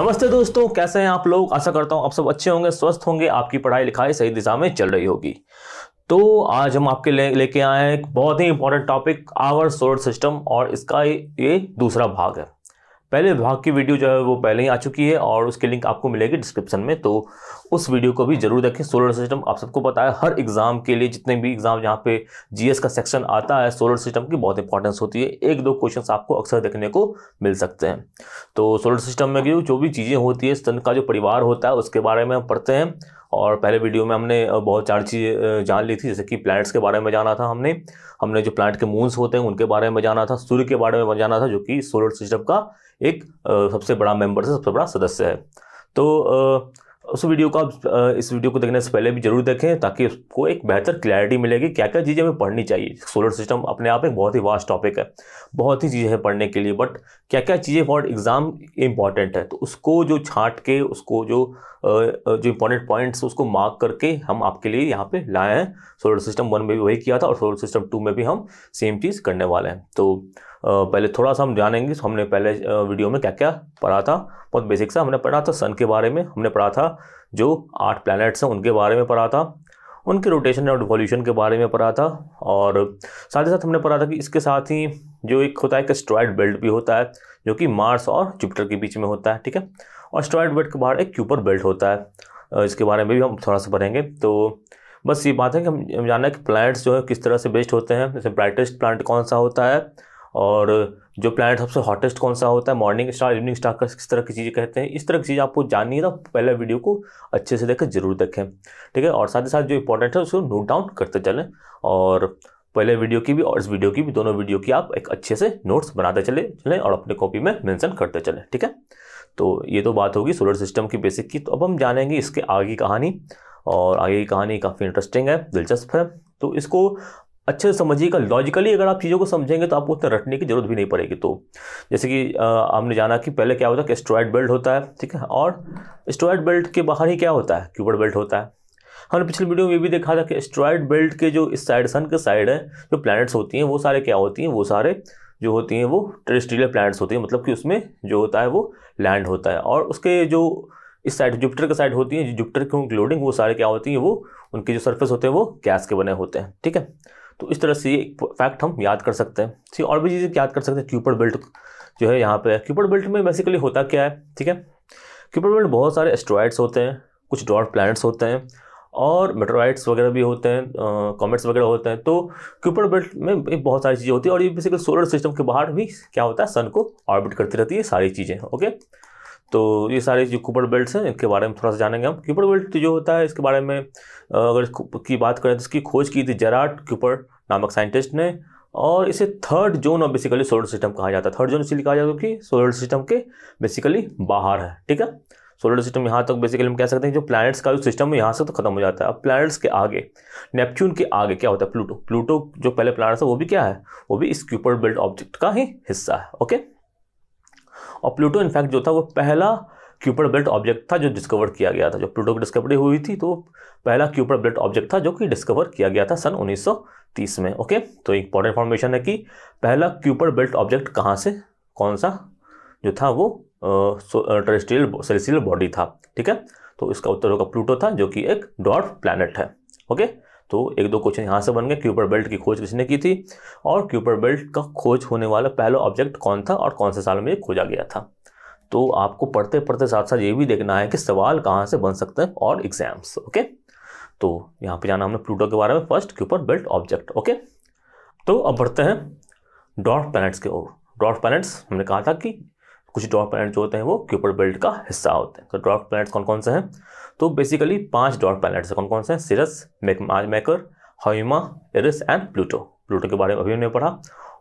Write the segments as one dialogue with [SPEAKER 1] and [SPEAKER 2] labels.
[SPEAKER 1] नमस्ते दोस्तों कैसे हैं आप लोग आशा करता हूँ आप सब अच्छे होंगे स्वस्थ होंगे आपकी पढ़ाई लिखाई सही दिशा में चल रही होगी तो आज हम आपके ले लेके आए हैं एक बहुत ही important topic our solar system और इसका ये दूसरा भाग है पहले विभाग की वीडियो जो है वो पहले ही आ चुकी है और उसकी लिंक आपको मिलेगी डिस्क्रिप्शन में तो उस वीडियो को भी जरूर देखें सोलर सिस्टम आप सबको पता है हर एग्ज़ाम के लिए जितने भी एग्ज़ाम जहाँ पे जीएस का सेक्शन आता है सोलर सिस्टम की बहुत इंपॉर्टेंस होती है एक दो क्वेश्चन आपको अक्सर देखने को मिल सकते हैं तो सोलर सिस्टम में जो भी चीज़ें होती है स्तन का जो परिवार होता है उसके बारे में हम पढ़ते हैं और पहले वीडियो में हमने बहुत चार चीज़ें जान ली थी जैसे कि प्लैनेट्स के बारे में जाना था हमने हमने जो प्लैनेट के मून्स होते हैं उनके बारे में जाना था सूर्य के बारे में जाना था जो कि सोलर सिस्टम का एक सबसे बड़ा मेम्बर है सबसे बड़ा सदस्य है तो उस वीडियो को आप इस वीडियो को देखने से पहले भी जरूर देखें ताकि उसको एक बेहतर क्लैरिटी मिलेगी क्या क्या चीज़ें हमें पढ़नी चाहिए सोलर सिस्टम अपने आप एक बहुत ही वास्ट टॉपिक है बहुत ही चीज़ें हैं पढ़ने के लिए बट क्या क्या चीज़ें फॉर एग्ज़ाम इंपॉर्टेंट है तो उसको जो छाँट के उसको जो जो इंपॉर्टेंट पॉइंट्स उसको मार्क करके हम आपके लिए यहाँ पर लाए हैं सोलर सिस्टम वन में भी वही किया था और सोलर सिस्टम टू में भी हम सेम चीज़ करने वाले हैं तो पहले थोड़ा सा हम जानेंगे तो हमने पहले वीडियो में क्या क्या पढ़ा था बहुत बेसिक सा हमने पढ़ा था सन के बारे में हमने पढ़ा था जो आठ प्लैनेट्स हैं उनके बारे में पढ़ा था उनके रोटेशन और रिवॉल्यूशन के बारे में पढ़ा था और साथ ही साथ हमने पढ़ा था कि इसके साथ ही जो एक होता है कि बेल्ट भी होता है जो कि मार्स और जुपिटर के बीच में होता है ठीक है और स्ट्रॉयड बेल्ट के बाहर एक क्यूपर बेल्ट होता है इसके बारे में भी हम थोड़ा सा पढ़ेंगे तो बस ये बात है कि हम जानना है कि प्लान्ट्स जो है किस तरह से बेस्ट होते हैं जैसे ब्राइटेस्ट प्लांट कौन सा होता है और जो प्लानट सबसे हॉटेस्ट कौन सा होता है मॉर्निंग स्टार इवनिंग स्टार का किस तरह की चीज़ें कहते हैं इस तरह की चीज़ आपको जाननी है तो पहले वीडियो को अच्छे से देखें जरूर देखें ठीक है और साथ ही साथ जो इंपॉर्टेंट है उसको नोट डाउन करते चलें और पहले वीडियो की भी और इस वीडियो की भी दोनों वीडियो की आप एक अच्छे से नोट्स बनाते चले चलें और अपने कॉपी में मैंसन करते चलें ठीक है तो ये तो बात होगी सोलर सिस्टम की बेसिक की तो अब हम जानेंगे इसके आगे की कहानी और आगे की कहानी काफ़ी इंटरेस्टिंग है दिलचस्प है तो इसको अच्छे से समझिएगा लॉजिकली अगर आप चीज़ों को समझेंगे तो आपको उतना रटने की जरूरत भी नहीं पड़ेगी तो जैसे कि हमने जाना कि पहले क्या होता है कि एस्ट्रॉयड बेल्ट होता है ठीक है और स्टोराइड बेल्ट के बाहर ही क्या होता है क्यूबर बेल्ट होता है हमने पिछले वीडियो में ये भी देखा था कि एस्ट्रॉयड बेल्ट के जो इस साइड सन के साइड है जो प्लानट्स होती हैं वो सारे क्या होती हैं वो सारे जो होती हैं वो टेरेस्ट्रियल प्लानट्स होती हैं मतलब कि उसमें जो होता है वो लैंड होता है और उसके जो इस साइड जुपिटर के साइड होती हैं जुपिटर की लोडिंग वो सारे क्या होती हैं वो उनके जो सर्फेस होते हैं वो गैस के बने होते हैं ठीक है तो इस तरह से ये फैक्ट हम याद कर सकते हैं ठीक और भी चीज़ें याद कर सकते हैं क्यूपर बेल्ट जो है यहाँ पे क्यूपर बेल्ट में बेसिकली होता क्या है ठीक है क्यूपर बेल्ट बहुत सारे एस्ट्रॉयड्स होते हैं कुछ डॉट प्लैनेट्स होते हैं और मेट्रोइड्स वगैरह भी होते हैं कॉमेट्स वगैरह होते हैं तो क्यूपर बेल्ट में बहुत सारी चीज़ें होती हैं और ये बेसिकली सोलर सिस्टम के बाहर भी क्या होता है सन को ऑर्बिट करती रहती है सारी चीज़ें ओके तो ये सारे जो कूपर बेल्ट हैं इनके बारे में थोड़ा सा जानेंगे हम क्यूपर बेल्ट जो होता है इसके बारे में अगर की बात करें तो इसकी खोज की थी जेराट क्यूपर नामक साइंटिस्ट ने और इसे third zone of basically solar system कहा जाता है थर्ड जोन इसलिए कहा जाता है क्योंकि सोलर सिस्टम के बेसिकली बाहर है ठीक है सोलर सिस्टम यहाँ तक तो बेसिकली हम कह सकते हैं जो प्लैनेट्स का जो सिस्टम है यहाँ से तो खत्म हो जाता है अब प्लैनेट्स के आगे नेपच्यून के आगे क्या होता है प्लूटो प्लूटो जो पहले प्लैनेट था वो भी क्या है वो भी इस क्यूपर बेल्ट ऑब्जेक्ट का ही हिस्सा है ओके और प्लूटो इनफैक्ट जो था वो पहला क्यूपर बेल्ट ऑब्जेक्ट था जो डिस्कवर किया गया था जो प्लूटो की डिस्कवरी हुई थी तो पहला क्यूपर बेल्ट ऑब्जेक्ट था जो कि डिस्कवर किया गया था सन 1930 में ओके तो इंपॉर्टेंट इन्फॉर्मेशन है कि पहला क्यूपर बेल्ट ऑब्जेक्ट कहाँ से कौन सा जो था वो टेरेस्ट्रियल सेलिस्ट्रियल बॉडी था ठीक है तो इसका उत्तर होगा प्लूटो था जो कि एक डॉट प्लानट है ओके तो एक दो क्वेश्चन यहाँ से बन गए क्यूपर बेल्ट की खोज किसने की थी और क्यूपर बेल्ट का खोज होने वाला पहला ऑब्जेक्ट कौन था और कौन से साल में खोजा गया था तो आपको पढ़ते पढ़ते साथ साथ ये भी देखना है कि सवाल कहाँ से बन सकते हैं और एग्जाम्स ओके तो यहाँ पे जाना हमने प्लूटो के बारे में first Kuiper belt object okay तो अब बढ़ते हैं डॉट प्लैनेट्स के ओर डॉट प्लैनेट्स हमने कहा था कि कुछ डॉट प्लैनेट जो होते हैं वो क्यूपर बेल्ट का हिस्सा होते हैं तो डॉट प्लैनेट्स कौन कौन से हैं तो बेसिकली पांच डॉट प्लैनेट्स कौन कौन से हैं Ceres Makemake Haumea Eris and Pluto Pluto के बारे में अभी हमने पढ़ा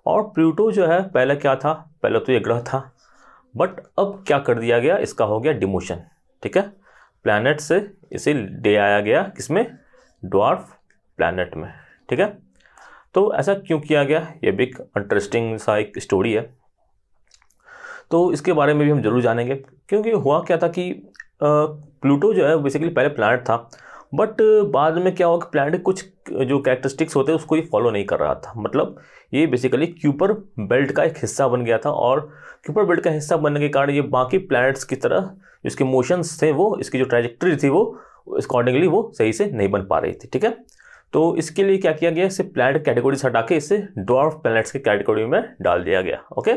[SPEAKER 1] और प्लूटो जो है पहले क्या था पहले तो ये ग्रह था बट अब क्या कर दिया गया इसका हो गया डिमोशन ठीक है प्लानट से इसे ले आया गया किसमें डॉर्फ प्लानट में ठीक है तो ऐसा क्यों किया गया ये भी इंटरेस्टिंग सा एक स्टोरी है तो इसके बारे में भी हम जरूर जानेंगे क्योंकि हुआ क्या था कि प्लूटो जो है बेसिकली पहले प्लानट था बट बाद में क्या हुआ कि प्लानट कुछ जो कैरेक्टरिस्टिक्स होते हैं उसको ये फॉलो नहीं कर रहा था मतलब ये बेसिकली क्यूपर बेल्ट का एक हिस्सा बन गया था और क्यूपर बेल्ट का हिस्सा बनने के कारण ये बाकी प्लैनेट्स की तरह इसके मोशंस थे वो इसकी जो ट्रैजेक्टरी थी वो अकॉर्डिंगली वो सही से नहीं बन पा रही थी ठीक है तो इसके लिए क्या किया गया इसे प्लैनेट कैटेगरी से हटा के इसे ड्वार्फ प्लैनेट्स के कैटेगरी में डाल दिया गया ओके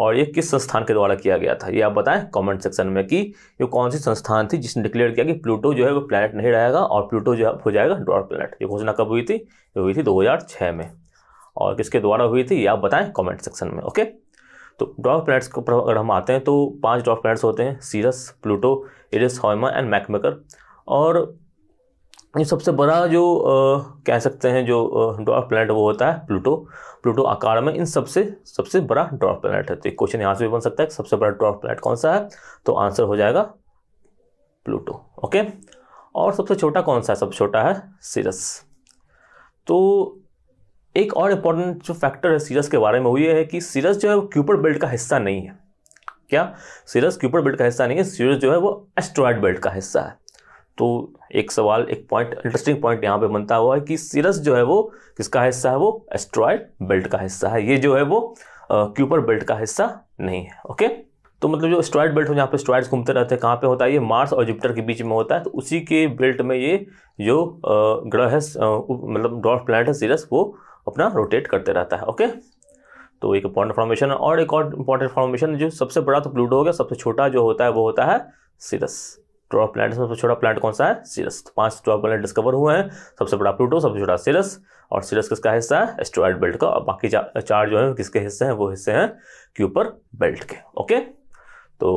[SPEAKER 1] और ये किस संस्थान के द्वारा किया गया था ये आप बताएं कमेंट सेक्शन में कि ये कौन सी संस्थान थी जिसने डिक्लेयर किया कि प्लूटो जो है वो प्लैनेट नहीं रहेगा और प्लूटो जो हो जाएगा डॉट प्लानट ये घोषणा कब हुई थी ये हुई थी दो में और किसके द्वारा हुई थी ये आप बताएं कॉमेंट सेक्शन में ओके तो डॉट प्लैनेट्स को अगर हम आते हैं तो पाँच डॉट प्लैनेट्स होते हैं Ceres Pluto Eris Haumea and Makemake और ये सबसे बड़ा जो आ, कह सकते हैं जो ड्रॉप प्लानट वो होता है प्लूटो प्लूटो आकार में इन सबसे सबसे बड़ा ड्रॉप प्लानट है तो एक क्वेश्चन यहाँ से भी बन सकता है सबसे बड़ा ड्रॉप प्लानट कौन सा है तो आंसर हो जाएगा प्लूटो ओके और सबसे छोटा कौन सा है सबसे छोटा है सीरस तो एक और इम्पॉर्टेंट जो फैक्टर है सीरस के बारे में वो ये है कि सीरस जो है वो क्यूपर बेल्ट का हिस्सा नहीं है क्या सीरस क्यूपर बेल्ट का हिस्सा नहीं है सीरस जो है वो एस्ट्रॉयड बेल्ट का हिस्सा है तो एक सवाल एक पॉइंट इंटरेस्टिंग पॉइंट यहाँ पे बनता हुआ है कि सिरस जो है वो किसका हिस्सा है वो एस्ट्रॉयड बेल्ट का हिस्सा है ये जो है वो क्यूपर बेल्ट का हिस्सा नहीं है ओके तो मतलब जो एस्ट्रॉयड बेल्ट हो जहाँ पे स्ट्रॉयड घूमते रहते हैं कहाँ पे होता है ये मार्स और जुपिटर के बीच में होता है तो उसी के बेल्ट में ये जो ग्रह मतलब है मतलब डॉट प्लानट है सीरस वो अपना रोटेट करते रहता है ओके तो एक इंपॉर्टेंट फॉर्मेशन और एक और इंपॉर्टेंट फॉर्मेशन जो सबसे बड़ा तो प्लूटो हो गया सबसे छोटा जो होता है वो होता है सीरस ड्रॉप प्लैनेट सबसे छोटा प्लैनेट कौन सा है सीरस तो पांच ट्रॉप प्लैनेट डिस्कवर हुए हैं सबसे बड़ा प्लूटो सबसे छोटा सीरस और सीरस किसका हिस्सा है एस्ट्रॉयड बेल्ट का और बाकी चार जो है किसके हिस्से हैं वो हिस्से हैं क्यूपर बेल्ट के ओके तो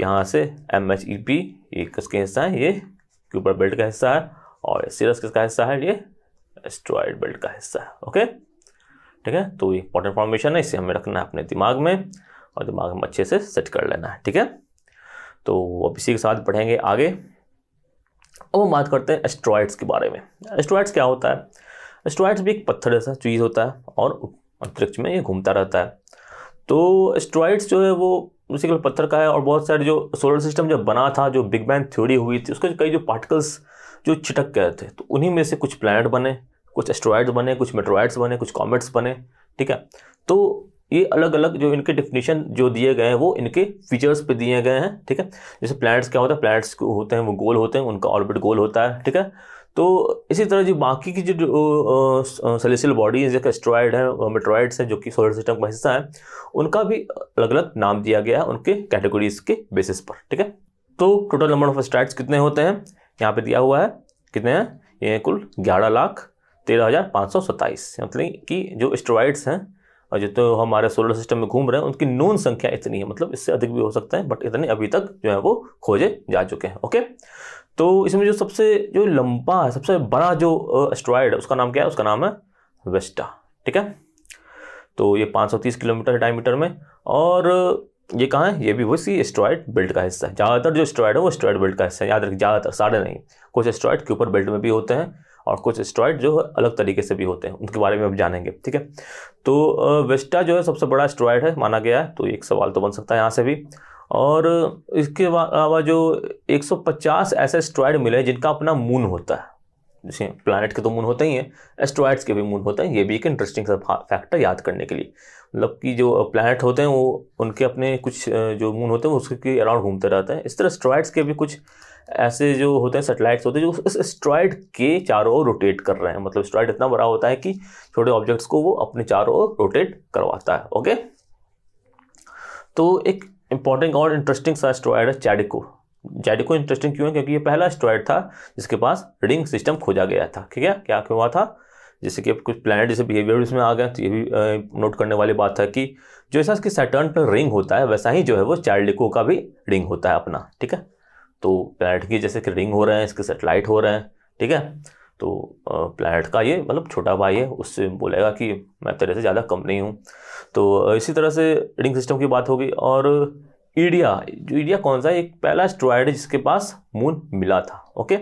[SPEAKER 1] यहाँ से एम एच ई पी ये किसके हिस्सा है ये क्यूपर बेल्ट का हिस्सा है और सीरस किसका हिस्सा है ये एस्ट्रॉयड बेल्ट का हिस्सा है ओके ठीक है तो ये इंपॉर्टेंट फॉर्मेशन है इसे हमें रखना है अपने दिमाग में और दिमाग में अच्छे से सेट कर लेना है ठीक है तो अब इसी के साथ बढ़ेंगे आगे अब हम बात करते हैं एस्ट्रॉयड्स के बारे में एस्ट्रॉयड्स क्या होता है एस्ट्रॉयड्स भी एक पत्थर जैसा चीज़ होता है और अंतरिक्ष में ये घूमता रहता है तो एस्ट्रॉइड्स जो है वो बेसिकली पत्थर का है और बहुत सारे जो सोलर सिस्टम जब बना था जो बिग बैंग थ्योरी हुई थी उसके कई जो पार्टिकल्स जो छिटक गए थे तो उन्हीं में से कुछ प्लैनेट बने कुछ एस्ट्रॉयड्स बने कुछ मेट्रॉयड्स बने कुछ कॉमेट्स बने ठीक है तो ये अलग अलग जो इनके डिफिनेशन जो दिए गए हैं वो इनके फीचर्स पे दिए गए हैं ठीक है जैसे प्लैनेट्स क्या होता है प्लैनेट्स होते हैं वो गोल होते हैं उनका ऑर्बिट गोल होता है ठीक है तो इसी तरह जो बाकी की जो सेलेसियल बॉडीज जैसे एस्ट्रॉयड हैं मेट्रॉयड्स हैं जो कि सोलर सिस्टम का हिस्सा है उनका भी अलग अलग नाम दिया गया है उनके कैटेगरीज के बेसिस पर ठीक है तो टोटल नंबर ऑफ स्ट्राइड्स कितने होते हैं यहाँ पे दिया हुआ है कितने हैं ये कुल ग्यारह लाख तेरह हज़ार पाँच सौ सत्ताईस मतलब कि जो स्ट्रॉइड्स हैं और जितने तो हमारे सोलर सिस्टम में घूम रहे हैं उनकी नून संख्या इतनी है मतलब इससे अधिक भी हो सकता है बट इतने अभी तक जो है वो खोजे जा चुके हैं ओके तो इसमें जो सबसे जो लंबा है सबसे बड़ा जो एस्ट्रॉयड है उसका नाम क्या है उसका नाम है वेस्टा ठीक है तो ये 530 किलोमीटर है डायमीटर में और ये कहाँ है ये भी वैसी एस्ट्रॉयड बेल्ट का हिस्सा है ज़्यादातर जो एस्ट्रॉयड है वो एस्ट्रॉयड बेल्ट का हिस्सा है याद रखिए ज़्यादातर सारे नहीं कुछ एस्ट्रॉयड के ऊपर बेल्ट में भी होते हैं और कुछ एस्ट्रॉयड जो है अलग तरीके से भी होते हैं उनके बारे में अब जानेंगे ठीक है तो वेस्टा जो है सबसे बड़ा एस्ट्रॉयड है माना गया है तो एक सवाल तो बन सकता है यहाँ से भी और इसके अलावा जो 150 ऐसे स्ट्रॉयड मिले जिनका अपना मून होता है जैसे प्लानट के तो मून होते ही हैं एस्ट्रॉयड्स के भी मून होते हैं ये भी एक इंटरेस्टिंग सा फैक्टर याद करने के लिए मतलब कि जो प्लानट होते हैं वो उनके अपने कुछ जो मून होते हैं उसके अराउंड घूमते रहते हैं इस तरह एस्ट्रॉयड्स के भी कुछ ऐसे जो होते हैं सेटेलाइट्स होते हैं जो उस एस्ट्रॉयड के चारों ओर रोटेट कर रहे हैं मतलब एस्ट्रॉयड इतना बड़ा होता है कि छोटे ऑब्जेक्ट्स को वो अपने चारों ओर रोटेट करवाता है ओके तो एक इम्पॉर्टेंट और इंटरेस्टिंग सा एस्ट्रॉयड है चैडिको जाइडिको इंटरेस्टिंग क्यों है क्योंकि ये पहला एस्ट्रॉयड था जिसके पास रिंग सिस्टम खोजा गया था ठीक है क्या क्यों हुआ था जैसे कि कुछ प्लानट जैसे बिहेवियर इसमें आ गए तो ये भी नोट करने वाली बात है कि जैसा उसकी सैटर्न पर रिंग होता है वैसा ही जो है वो चार्लिको का भी रिंग होता है अपना ठीक है तो प्लानट की जैसे कि रिंग हो रहे हैं इसके सेटेलाइट हो रहे हैं ठीक है तो प्लानट का ये मतलब छोटा भाई है उससे बोलेगा कि मैं तेरे से ज़्यादा कम नहीं हूँ तो इसी तरह से रिंग सिस्टम की बात होगी और इडिया जो इडिया कौन सा एक पहला एस्ट्रॉयड है जिसके पास मून मिला था okay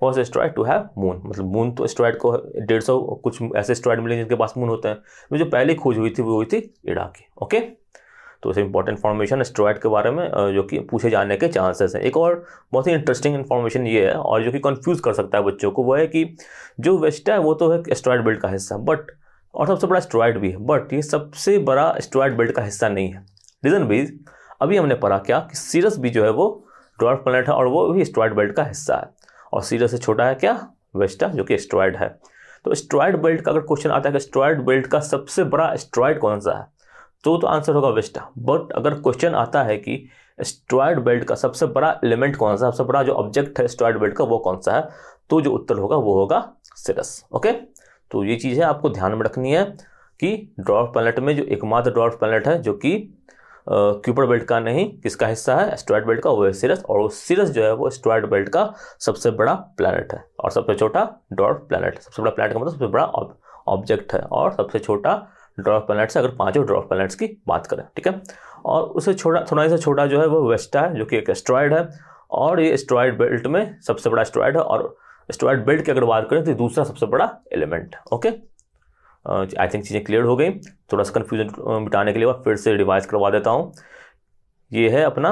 [SPEAKER 1] first asteroid to have moon मतलब मून तो एस्ट्रॉयड को डेढ़ सौ कुछ ऐसे एस्ट्रॉयड मिले जिनके पास मून होते हैं जो पहली खोज हुई थी वो हुई थी इड़ा की ओके तो ऐसे इंपॉर्टेंट इन्फॉर्मेशन एस्ट्रॉयड के बारे में जो कि पूछे जाने के चांसेस हैं एक और बहुत ही इंटरेस्टिंग इन्फॉर्मेशन ये है और जो कि कन्फ्यूज़ कर सकता है बच्चों को वो है कि जो वेस्टा है वो तो है एस्ट्रॉयड बेल्ट का हिस्सा बट और सबसे बड़ा एस्ट्रॉयड भी है बट ये सबसे बड़ा एस्ट्रॉयड बेल्ट का हिस्सा नहीं है रीज़न बीज अभी हमने पढ़ा क्या कि सीरस भी जो है वो ड्वार्फ प्लानट है और वो भी स्ट्रॉयड बेल्ट का हिस्सा है और सीरस से छोटा है क्या वेस्टा जो कि स्ट्रॉयड है तो स्ट्रॉयड बेल्ट का अगर क्वेश्चन आता है कि स्ट्रॉयड बेल्ट का सबसे बड़ा स्ट्रॉयड कौन सा है तो तो आंसर होगा वेस्टा बट अगर क्वेश्चन आता है कि स्ट्रॉयड बेल्ट का सबसे बड़ा एलिमेंट कौन सा सबसे बड़ा जो ऑब्जेक्ट है स्ट्रॉयड बेल्ट का वो कौन सा है तो जो उत्तर होगा वो होगा सिरस ओके तो ये चीज़ है आपको ध्यान में रखनी है कि ड्रॉफ प्लानट में जो एकमात्र ड्रॉफ प्लानट है जो कि क्यूपर बेल्ट का नहीं किसका हिस्सा है एस्ट्रॉयड बेल्ट का वो है सीरस और वो सीरस जो है वो एस्ट्रॉयड बेल्ट का सबसे बड़ा प्लानट है और सबसे छोटा डॉर्फ प्लानट सबसे बड़ा प्लानट का मतलब सबसे बड़ा ऑब्जेक्ट है और सबसे छोटा ड्रॉफ से अगर पाँचों ड्रॉफ प्लानट्स की बात करें ठीक है और उससे छोटा थोड़ा सा छोटा जो है वो वेस्टा है जो कि एक एस्ट्रॉयड है और ये एस्ट्रॉयड बेल्ट में सबसे बड़ा एस्ट्रॉयड है और एस्ट्रॉयड बेल्ट की अगर बात करें तो दूसरा सबसे बड़ा एलिमेंट है ओके आई थिंक चीज़ें क्लियर हो गई थोड़ा सा कन्फ्यूजन मिटाने के लिए फिर से रिवाइज करवा देता हूँ ये है अपना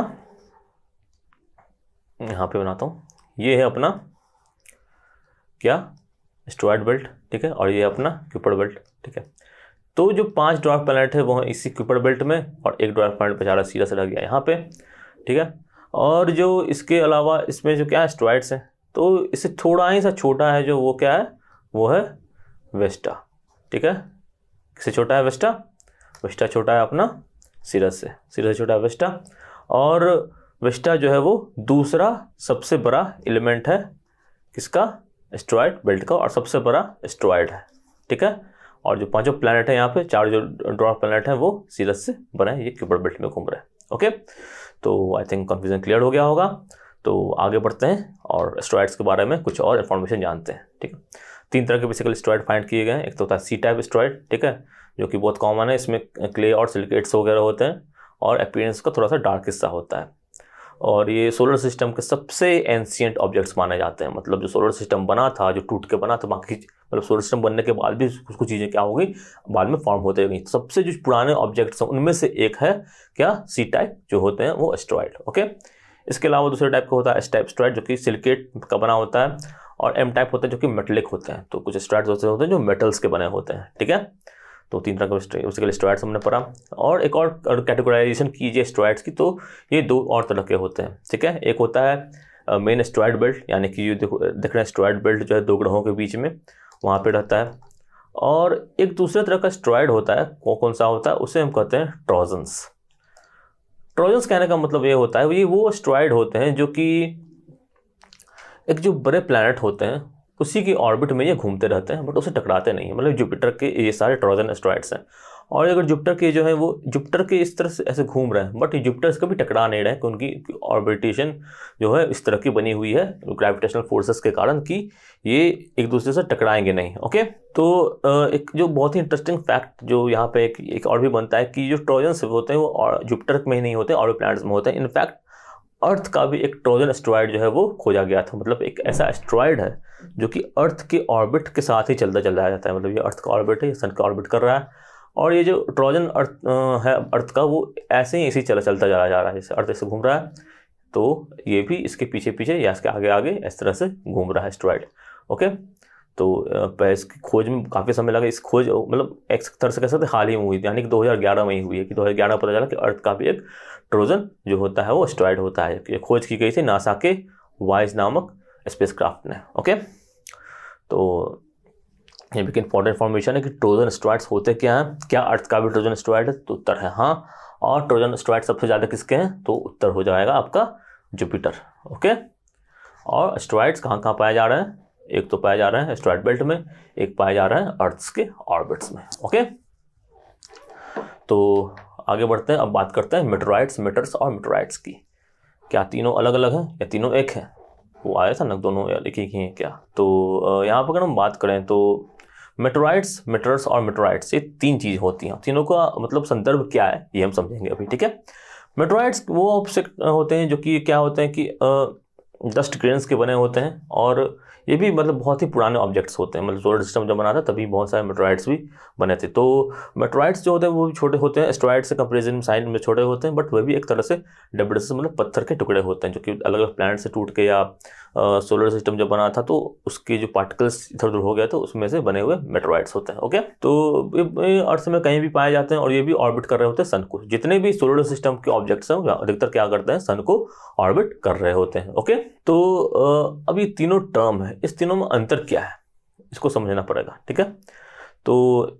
[SPEAKER 1] यहाँ पे बनाता हूँ ये है अपना क्या स्टोराइड बेल्ट ठीक है और ये अपना क्यूपर बेल्ट ठीक है तो जो पांच ड्राफ्ट प्लानट है वो है इसी क्यूपर बेल्ट में और एक ड्राफ्ट प्लानट ज्यादा सीधा से लग गया यहाँ पे ठीक है और जो इसके अलावा इसमें जो क्या है स्टोराइड्स हैं तो इससे थोड़ा ही सा छोटा है जो वो क्या है वो है वेस्टा ठीक है किससे छोटा है वेस्टा वेस्टा छोटा है अपना सिरस से सिरस छोटा है वेस्टा और वेस्टा जो है वो दूसरा सबसे बड़ा एलिमेंट है किसका एस्ट्रॉयड बेल्ट का और सबसे बड़ा एस्ट्रॉयड है ठीक है और जो पांचों प्लानट है यहाँ पे चार जो ड्रॉप प्लानट हैं वो सीरस से बने ये क्यूबर बेल्ट में घूम रहे हैं ओके तो आई थिंक कन्फ्यूजन क्लियर हो गया होगा तो आगे बढ़ते हैं और एस्ट्रॉयड्स के बारे में कुछ और इन्फॉर्मेशन जानते हैं ठीक है तीन तरह के बेसिकल स्ट्रॉयड फाइंड किए गए हैं एक तो होता है सी टाइप स्ट्रॉयड ठीक है जो कि बहुत कॉमन है इसमें क्ले और सिलिकेट्स वगैरह होते हैं और अपीरेंस का थोड़ा सा डार्क हिस्सा होता है और ये सोलर सिस्टम के सबसे एंशियंट ऑब्जेक्ट्स माने जाते हैं मतलब जो सोलर सिस्टम बना था जो टूट के बना था बाकी मतलब सोलर सिस्टम बनने के बाद भी कुछ कुछ चीज़ें क्या हो गई बाद में फॉर्म होते गई सबसे जो पुराने ऑब्जेक्ट्स हैं उनमें से एक है क्या सी टाइप जो होते हैं वो एस्ट्रॉयड ओके इसके अलावा दूसरे टाइप का होता है एस टाइप स्ट्रॉयड जो कि सिलकेट का बना होता है और एम टाइप होते हैं जो कि मेटलिक होते हैं तो कुछ स्ट्राइड्स होते होते हैं जो मेटल्स के बने होते हैं ठीक है तो तीन तरह के उसके लिए स्ट्रॉइड्स हमने पढ़ा और एक और कैटेगराइजेशन कीजिए स्ट्रॉइड्स की तो ये दो और तरह के होते हैं ठीक है एक होता है मेन स्ट्रॉइड बेल्ट यानी कि ये देख रहे हैं स्ट्रॉइड बेल्ट जो है दो ग्रहों के बीच में वहाँ पे रहता है और एक दूसरे तरह का स्ट्रॉइड होता है वो कौन सा होता है उसे हम कहते हैं ट्रोजन्स ट्रोजन्स कहने का मतलब ये होता है ये वो स्ट्रॉइड होते हैं जो कि एक जो बड़े प्लानट होते हैं उसी की ऑर्बिट में ये घूमते रहते हैं बट उसे टकराते नहीं हैं मतलब जुपिटर के ये सारे ट्रोजन एस्ट्रॉइड्स हैं और अगर जुपिटर के जो है वो जुपिटर के इस तरह से ऐसे घूम रहे हैं बट जुपिटर कभी टकरा नहीं रहे कि उनकी ऑर्बिटेशन जो है इस तरह की बनी हुई है ग्रेविटेशनल फोर्सेस के कारण कि ये एक दूसरे से टकराएंगे नहीं ओके तो एक जो बहुत ही इंटरेस्टिंग फैक्ट जो यहाँ पे एक, एक और भी बनता है कि जो ट्रोजन होते हैं वो जुपिटर में ही नहीं होते और प्लानट्स में होते हैं इनफैक्ट अर्थ का भी एक ट्रोजन एस्ट्रॉयड जो है वो खोजा गया था मतलब एक ऐसा एस्ट्रॉयड है जो कि अर्थ के ऑर्बिट के साथ ही चलता चल रहा जाता है मतलब ये अर्थ का ऑर्बिट है ये सन का ऑर्बिट कर रहा है और ये जो ट्रोजन अर्थ है अर्थ का वो ऐसे ही इसी चला चलता चला जा रहा है जैसे अर्थ ऐसे घूम रहा है तो ये भी इसके पीछे पीछे या इसके आगे आगे इस तरह से घूम रहा है एस्ट्रॉयड ओके तो इसकी खोज में काफ़ी समय लगा इस खोज मतलब एक तरह से कह सकते हाल ही में हुई यानी कि 2011 में ही हुई है कि 2011 पता चला कि अर्थ का भी एक ट्रोजन जो होता है वो स्टॉइड होता है ये खोज की गई थी नासा के वाइज नामक स्पेसक्राफ्ट ने ओके तो ये भी इंपॉर्टेंट इन्फॉर्मेशन है कि ट्रोजन स्टॉइड्स होते क्या हैं क्या अर्थ का भी ट्रोजन स्टॉइड है तो उत्तर है हाँ और ट्रोजन स्टॉइड सबसे ज़्यादा किसके हैं तो उत्तर हो जाएगा आपका जुपिटर ओके और स्टॉइड्स कहाँ कहाँ पाए जा रहे हैं एक तो पाया जा रहा है एस्ट्रॉइड बेल्ट में एक पाया जा रहा है अर्थ के ऑर्बिट्स में ओके तो आगे बढ़ते हैं अब बात करते हैं मेटोराइड्स मेटर्स और मेटोराइड्स की क्या तीनों अलग अलग हैं या तीनों एक हैं वो आया था ना दोनों एक ही हैं क्या तो यहाँ पर अगर हम बात करें तो मेटोराइड्स मेटर्स और मेटोराइड्स ये तीन चीज़ होती हैं तीनों का मतलब संदर्भ क्या है ये हम समझेंगे अभी ठीक है मेटोराइड्स वो ऑब्जेक्ट होते हैं जो कि क्या होते हैं कि डस्ट ग्रेन्स के बने होते हैं और ये भी मतलब बहुत ही पुराने ऑब्जेक्ट्स होते हैं मतलब सोलर सिस्टम जब बना था तभी बहुत सारे मेट्रॉइड्स भी बने थे तो मेट्रॉइड्स जो होते हैं वो भी छोटे होते हैं एस्ट्रॉइड से कंपेरिजन साइज में छोटे होते हैं बट वह भी एक तरह से डब्ल्यू से मतलब पत्थर के टुकड़े होते हैं जो कि अलग अलग प्लानट से टूट के या सोलर सिस्टम जब बना था तो उसके जो पार्टिकल्स इधर उधर हो गया तो उसमें से बने हुए मेट्रॉइड्स होते हैं ओके तो अर्थ में कहीं भी पाए जाते हैं और ये भी ऑर्बिट कर रहे होते हैं सन को जितने भी सोलर सिस्टम के ऑब्जेक्ट्स हैं अधिकतर क्या करते हैं सन को ऑर्बिट कर रहे होते हैं ओके तो अब ये तीनों टर्म है इस तीनों में अंतर क्या है इसको समझना पड़ेगा ठीक है तो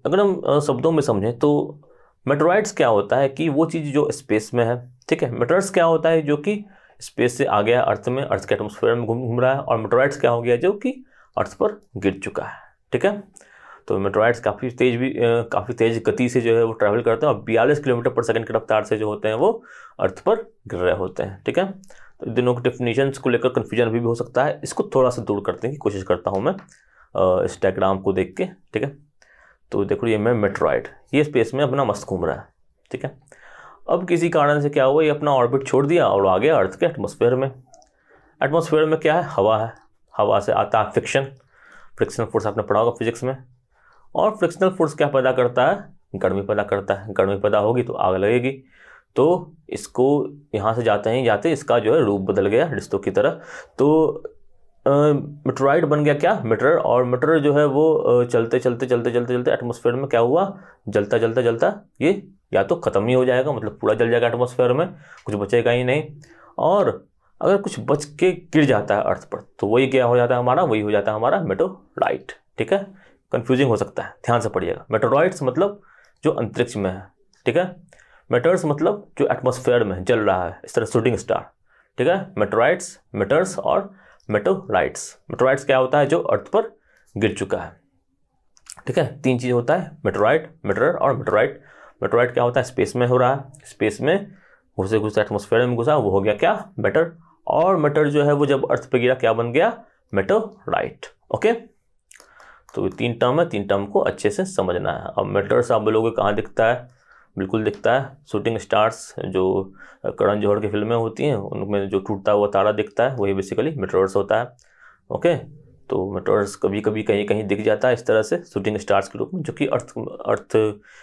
[SPEAKER 1] अगर हम शब्दों में समझें तो मेट्रोइड्स क्या होता है कि वो चीज़ जो स्पेस में है ठीक है मेट्रोइड्स क्या होता है जो कि स्पेस से आ गया अर्थ में अर्थ के एटमोसफेयर में घूम घूम रहा है और मेट्रोइड्स क्या हो गया जो कि अर्थ पर गिर चुका है ठीक है तो मेट्रोइड्स काफ़ी तेज भी काफ़ी तेज गति से जो है वो ट्रैवल करते हैं और बयालीस किलोमीटर पर सेकेंड की रफ्तार से जो होते हैं वो अर्थ पर गिर रहे होते हैं ठीक है दोनों के डेफिनेशन को लेकर कन्फ्यूजन भी, भी हो सकता है इसको थोड़ा सा दूर करने की कोशिश करता हूँ मैं इस डायग्राम को देख के ठीक है तो देखो ये मैं मेट्रॉइड ये स्पेस में अपना मस्त घूम रहा है ठीक है अब किसी कारण से क्या हुआ ये अपना ऑर्बिट छोड़ दिया और आ गया अर्थ के एटमोसफेयर में एटमोसफेयर में क्या है हवा है हवा से आता है फ्रिक्शन फ्रिक्शनल फोर्स आपने पढ़ा होगा फिजिक्स में और फ्रिक्शनल फोर्स क्या पैदा करता है गर्मी पैदा करता है गर्मी पैदा होगी तो आग लगेगी तो इसको यहाँ से जाते हैं जाते इसका जो है रूप बदल गया रिश्तों की तरह तो मेटोराइट बन गया क्या मिटर और मिटर जो है वो चलते चलते चलते चलते चलते एटमोसफेयर में क्या हुआ जलता जलता जलता ये या तो ख़त्म ही हो जाएगा मतलब पूरा जल जाएगा एटमोसफेयर में कुछ बचेगा ही नहीं और अगर कुछ बच के गिर जाता है अर्थ पर तो वही क्या हो जाता है हमारा वही हो जाता है हमारा मेटोराइट ठीक है कन्फ्यूजिंग हो सकता है ध्यान से पड़िएगा मेटोराइट्स मतलब जो अंतरिक्ष में है ठीक है मेटर्स मतलब जो एटमोसफेयर में जल रहा है इस तरह शूटिंग स्टार ठीक है मेटोराइट्स मेटर्स और मेटोराइट्स मेटोराइट्स क्या होता है जो अर्थ पर गिर चुका है ठीक है तीन चीज़ होता है मेटोराइट मेटर और मेटोराइट मेटोराइट क्या होता है स्पेस में हो रहा है स्पेस में घुसे घुसे एटमोसफेयर में घुसा वो हो गया क्या मेटर और मेटर जो है वो जब अर्थ पर गिरा क्या बन गया मेटोराइट ओके तो ये तीन टर्म है तीन टर्म को अच्छे से समझना है अब मेटर्स आप लोगों को कहाँ दिखता है बिल्कुल दिखता है शूटिंग स्टार्स जो करण जौहर की फिल्में होती हैं उनमें जो टूटता हुआ तारा दिखता है वही बेसिकली मेट्रोर्स होता है ओके तो मेट्रोर्स कभी कभी कहीं कहीं दिख जाता है इस तरह से शूटिंग स्टार्स के रूप में जो कि अर्थ अर्थ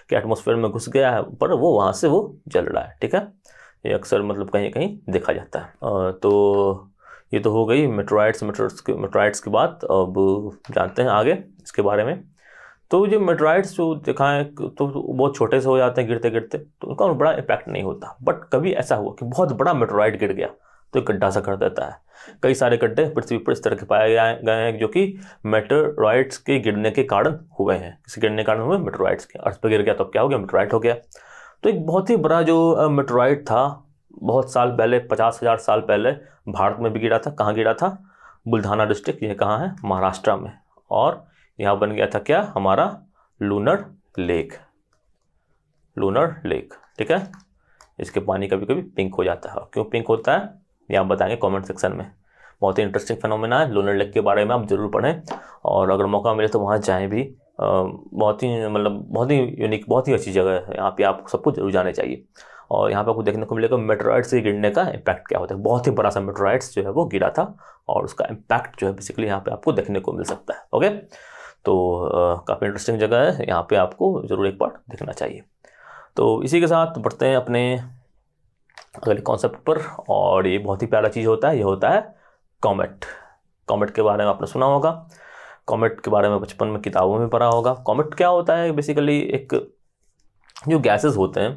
[SPEAKER 1] के एटमोसफेयर में घुस गया है पर वो वहाँ से वो जल रहा है ठीक है ये अक्सर मतलब कहीं कहीं देखा जाता है तो ये तो हो गई मेट्रोइड्स मेट्रोइड्स के मेट्रोइड्स की बात अब जानते हैं आगे इसके बारे में तो जो मेटोराइड्स जो दिखाएं तो बहुत छोटे से हो जाते हैं गिरते गिरते तो उनका बड़ा इम्पैक्ट नहीं होता बट कभी ऐसा हुआ कि बहुत बड़ा मेटोराइड गिर गया तो एक गड्ढा सा कर देता है कई सारे गड्ढे पृथ्वी पर इस तरह के पाए गए हैं जो कि मेटोराइड्स के गिरने के कारण हुए हैं किसी गिरने के कारण हुए मेटोराइड्स के अर्थ पर गिर गया तो अब क्या हो गया मेटोराइड हो गया तो एक बहुत ही बड़ा जो मेट्रोइड था बहुत साल पहले पचास हज़ार साल पहले भारत में भी गिरा था कहाँ गिरा था बुल्धाना डिस्ट्रिक्ट ये कहाँ है महाराष्ट्र में और यहाँ बन गया था क्या हमारा लूनर लेक लूनर लेक ठीक है इसके पानी कभी कभी पिंक हो जाता है क्यों पिंक होता है ये आप बताएंगे कमेंट सेक्शन में बहुत ही इंटरेस्टिंग फेनोमेना है लूनर लेक के बारे में आप ज़रूर पढ़ें और अगर मौका मिले तो वहाँ जाएँ भी बहुत ही मतलब बहुत ही यूनिक बहुत ही अच्छी जगह है यहाँ पे आप सबको जरूर जाना चाहिए और यहाँ पे आपको देखने को मिलेगा मेट्रॉइड से गिरने का इम्पैक्ट क्या होता है बहुत ही बड़ा सा मेट्रॉइड्स जो है वो गिरा था और उसका इम्पैक्ट जो है बेसिकली यहाँ पे आपको देखने को मिल सकता है ओके तो काफ़ी इंटरेस्टिंग जगह है यहाँ पे आपको ज़रूर एक बार देखना चाहिए तो इसी के साथ बढ़ते हैं अपने अगले कॉन्सेप्ट पर और ये बहुत ही प्यारा चीज़ होता है ये होता है कॉमेट कॉमेट के बारे में आपने सुना होगा कॉमेट के बारे में बचपन में किताबों में पढ़ा होगा कॉमेट क्या होता है बेसिकली एक जो गैसेस होते हैं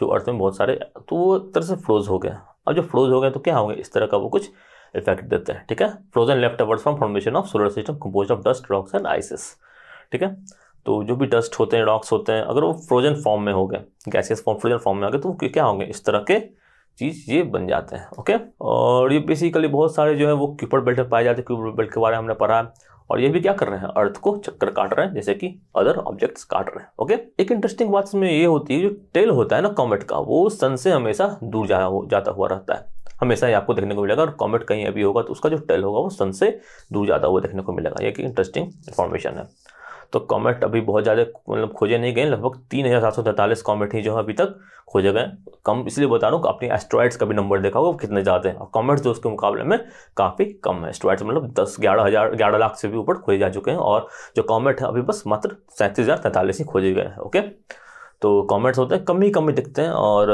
[SPEAKER 1] जो अर्थ में बहुत सारे तो वो तरह से फ्लोज़ हो गए अब जब फ्लोज हो गए तो क्या होंगे इस तरह का वो कुछ इफेक्ट देते हैं ठीक है frozen leftovers from formation of solar system composed of dust rocks and ices ठीक है तो जो भी डस्ट होते हैं रॉक्स होते हैं अगर वो फ्रोजन फॉर्म में हो गए गैसेस फॉर्म फ्रोजन फॉर्म में आ गए तो वो क्या होंगे इस तरह के चीज़ ये बन जाते हैं ओके और ये बेसिकली बहुत सारे जो है वो क्यूपर बेल्ट पाए जाते हैं क्यूपर बेल्ट के बारे में हमने पढ़ा है और ये भी क्या कर रहे हैं अर्थ को चक्कर काट रहे हैं जैसे कि अदर ऑब्जेक्ट्स काट रहे हैं ओके एक इंटरेस्टिंग बात इसमें ये होती है जो टेल होता है ना कॉमेट का वो सन से हमेशा दूर जाया हो जाता हुआ रहता है हमेशा ही आपको देखने को मिलेगा और कॉमेट कहीं अभी होगा तो उसका जो टेल होगा वो सन से दूर ज़्यादा हुआ देखने को मिलेगा ये कि इंटरेस्टिंग इन्फॉर्मेशन है तो कॉमेट अभी बहुत ज़्यादा मतलब खोजे नहीं गए लगभग तीन हज़ार सात सौ तैंतालीस कॉमेट ही जो है अभी तक खोजे गए कम इसलिए बता रहा हूँ कि अपने एस्ट्रॉइड्स का भी नंबर देखा होगा कितने ज़्यादा हैं और कॉमेट्स जो उसके मुकाबले में काफ़ी कम है एस्ट्रॉइड्स मतलब दस ग्यारह हज़ार ग्यारह लाख से भी ऊपर खोजे जा चुके हैं और जो कॉमेट है अभी बस मात्र सैंतीस हज़ार तैंतालीस ही खोजे गए हैं ओके तो कॉमेट्स होते हैं कम ही कम ही दिखते हैं और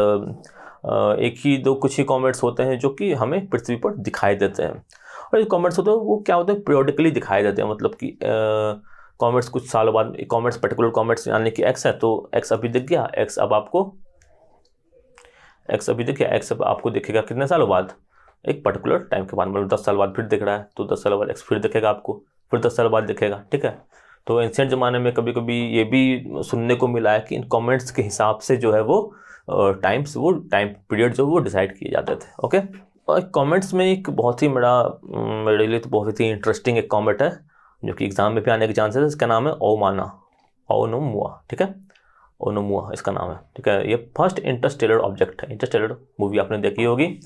[SPEAKER 1] एक ही दो कुछ ही कॉमेट्स होते हैं जो कि हमें पृथ्वी पर दिखाई देते हैं और जो कॉमेट्स होते हैं वो क्या होते हैं पीरियोडिकली दिखाई देते हैं मतलब कि कॉमेट्स कुछ सालों बाद कॉमेट्स पर्टिकुलर कॉमेट्स यानी कि एक्स है तो एक्स अभी दिख गया एक्स अब आपको एक्स अभी दिख गया एक्स अब आपको दिखेगा कितने सालों बाद एक पर्टिकुलर टाइम के बाद मतलब दस साल बाद फिर दिख रहा है तो दस साल बाद एक्स फिर दिखेगा आपको फिर दस साल बाद दिखेगा ठीक है तो एंशियंट ज़माने में कभी कभी ये भी सुनने को मिला है कि इन कॉमेंट्स के हिसाब से जो है वो टाइम्स वो टाइम पीरियड जो वो डिसाइड किए जाते थे ओके और कॉमेंट्स में एक बहुत ही बड़ा मेरे लिए तो बहुत ही इंटरेस्टिंग एक कॉमेंट है जो कि एग्ज़ाम में भी आने के चांसेस है इसका नाम है ओमाना ओनोमुआ ठीक है ओनोमुआ इसका नाम है ठीक है ये फर्स्ट इंटरस्टेलर ऑब्जेक्ट है इंटरस्टेलर मूवी आपने देखी होगी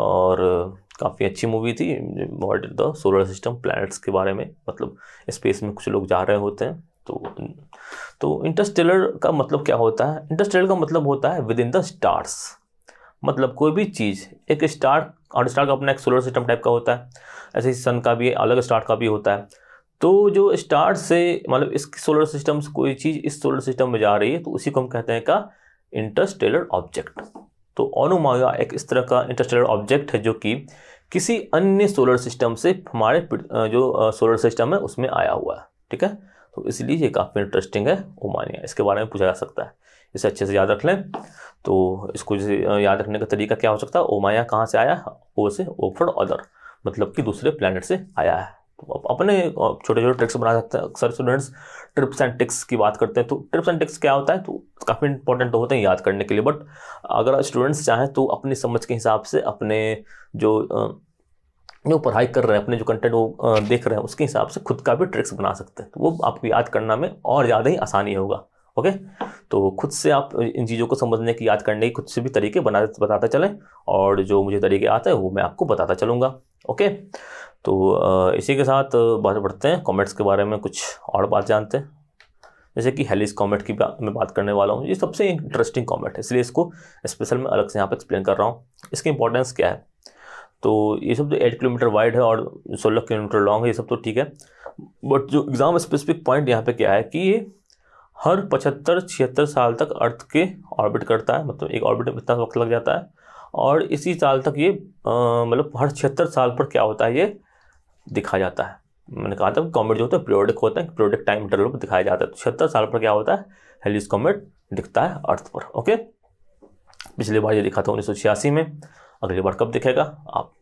[SPEAKER 1] और काफ़ी अच्छी मूवी थी about the solar system planets के बारे में मतलब स्पेस में कुछ लोग जा रहे होते हैं तो तो इंटरस्टेलर का मतलब क्या होता है इंटरस्टेलर का मतलब होता है विद इन द स्टार्स मतलब कोई भी चीज़ एक स्टार और स्टार का अपना एक सोलर सिस्टम टाइप का होता है ऐसे ही सन का भी अलग स्टार का भी होता है तो जो स्टार से मतलब इस सोलर सिस्टम से कोई चीज़ इस सोलर सिस्टम में जा रही है तो उसी को हम कहते हैं का इंटरस्टेलर ऑब्जेक्ट तो ओनोमाया एक इस तरह का इंटरस्टेलर ऑब्जेक्ट है जो कि किसी अन्य सोलर सिस्टम से हमारे जो सोलर सिस्टम है उसमें आया हुआ है ठीक है तो इसलिए ये काफ़ी इंटरेस्टिंग है ओमानिया इसके बारे में पूछा जा सकता है इसे अच्छे से याद रख लें तो इसको याद रखने का तरीका क्या हो सकता है ओमाया कहाँ से आया ओ से ओ फॉर अदर मतलब कि दूसरे प्लानट से आया है तो अपने छोटे छोटे ट्रिक्स बना सकते हैं अक्सर स्टूडेंट्स ट्रिप्स एंड टिक्स की बात करते हैं तो ट्रिप्स एंड टिक्स क्या होता है तो काफ़ी इंपॉर्टेंट तो होते हैं याद करने के लिए बट अगर स्टूडेंट्स चाहें तो अपनी समझ के हिसाब से अपने जो जो पढ़ाई कर रहे हैं अपने जो कंटेंट वो देख रहे हैं उसके हिसाब से खुद का भी ट्रिक्स बना सकते हैं तो वो आपको याद करना में और ज़्यादा ही आसानी होगा ओके तो खुद से आप इन चीज़ों को समझने की याद करने की खुद से भी तरीके बना बताता चलें और जो मुझे तरीके आते हैं वो मैं आपको बताता चलूँगा ओके तो इसी के साथ बात बढ़ते हैं कॉमेंट्स के बारे में कुछ और बात जानते हैं जैसे कि हेलिस कॉमेंट की बात मैं बात करने वाला हूँ ये सबसे इंटरेस्टिंग कॉमेंट है इसलिए इसको स्पेशल मैं अलग से यहाँ पर एक्सप्लेन कर रहा हूँ इसकी इंपॉर्टेंस क्या है तो ये सब तो एट किलोमीटर वाइड है और सोलह किलोमीटर लॉन्ग है ये सब तो ठीक है बट जो एग्ज़ाम स्पेसिफिक पॉइंट यहाँ पे क्या है कि ये हर पचहत्तर छिहत्तर साल तक अर्थ के ऑर्बिट करता है मतलब एक ऑर्बिट में इतना वक्त लग जाता है और इसी साल तक ये मतलब हर छिहत्तर साल पर क्या होता है ये दिखा जाता है मैंने कहा था कॉमेट जो होता है प्रियोडिक होता है प्रियोडिक टाइम इंटरवल पर दिखाया जाता है तो छिहत्तर साल पर क्या होता है हेलिस कॉमेट दिखता है अर्थ पर ओके पिछली बार ये दिखा था उन्नीस में अगली बार कब दिखेगा आप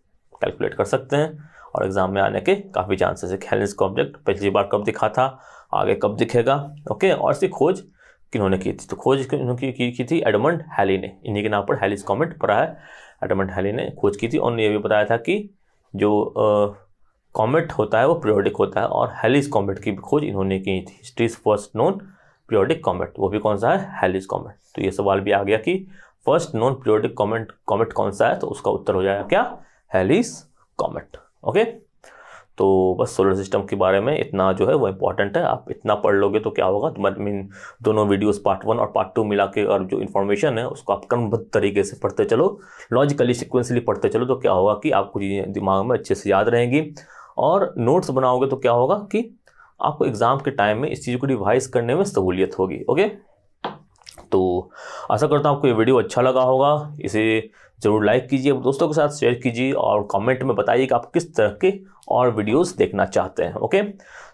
[SPEAKER 1] कैलकुलेट कर सकते हैं और एग्ज़ाम में आने के काफ़ी चांसेस है हेलेंस ऑब्जेक्ट पिछली बार कब दिखा था आगे कब दिखेगा ओके और इसकी खोज किन्होंने की थी तो खोज की, की, की थी एडमंड हैली ने इन्हीं के नाम पर हैलीस कॉमेंट पड़ा है एडमंड हैली ने खोज की थी उन्होंने ये भी बताया था कि जो कॉमेट होता है वो पीरियोडिक होता है और हैलीस कॉमेट की भी खोज इन्होंने की थी history's first known periodic comet वो भी कौन सा है हैलीस कॉमेट तो ये सवाल भी आ गया कि first non periodic comet comet कौन सा है तो उसका उत्तर हो जाएगा क्या हेलीस कॉमेट ओके तो बस सोलर सिस्टम के बारे में इतना जो है वो इंपॉर्टेंट है आप इतना पढ़ लोगे तो क्या होगा तो मीन दोनों वीडियोस पार्ट वन और पार्ट टू मिला के और जो इन्फॉर्मेशन है उसको आप क्रमबद्ध तरीके से पढ़ते चलो लॉजिकली सिक्वेंसली पढ़ते चलो तो क्या होगा कि आपको चीज़ें दिमाग में अच्छे से याद रहेंगी और नोट्स बनाओगे तो क्या होगा कि आपको एग्ज़ाम के टाइम में इस चीज़ को रिवाइज करने में सहूलियत होगी ओके तो आशा करता हूँ आपको ये वीडियो अच्छा लगा होगा इसे ज़रूर लाइक कीजिए दोस्तों के साथ शेयर कीजिए और कमेंट में बताइए कि आप किस तरह के और वीडियोस देखना चाहते हैं ओके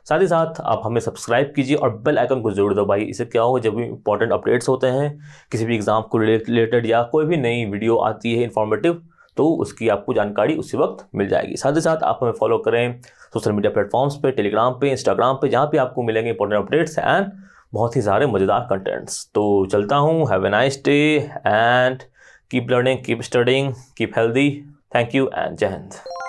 [SPEAKER 1] साथ ही साथ आप हमें सब्सक्राइब कीजिए और बेल आइकन को जरूर दबाइए इससे क्या होगा जब भी इंपॉर्टेंट अपडेट्स होते हैं किसी भी एग्ज़ाम को रिलेटेड या कोई भी नई वीडियो आती है इन्फॉर्मेटिव तो उसकी आपको जानकारी उसी वक्त मिल जाएगी साथ ही साथ आप हमें फॉलो करें सोशल मीडिया प्लेटफॉर्म्स पर टेलीग्राम पर इंस्टाग्राम पर जहाँ पर आपको मिलेंगे इंपॉर्टेंट अपडेट्स एंड बहुत ही सारे मज़ेदार कंटेंट्स तो चलता हूँ have a nice day and keep learning keep studying keep healthy thank you and Jai Hind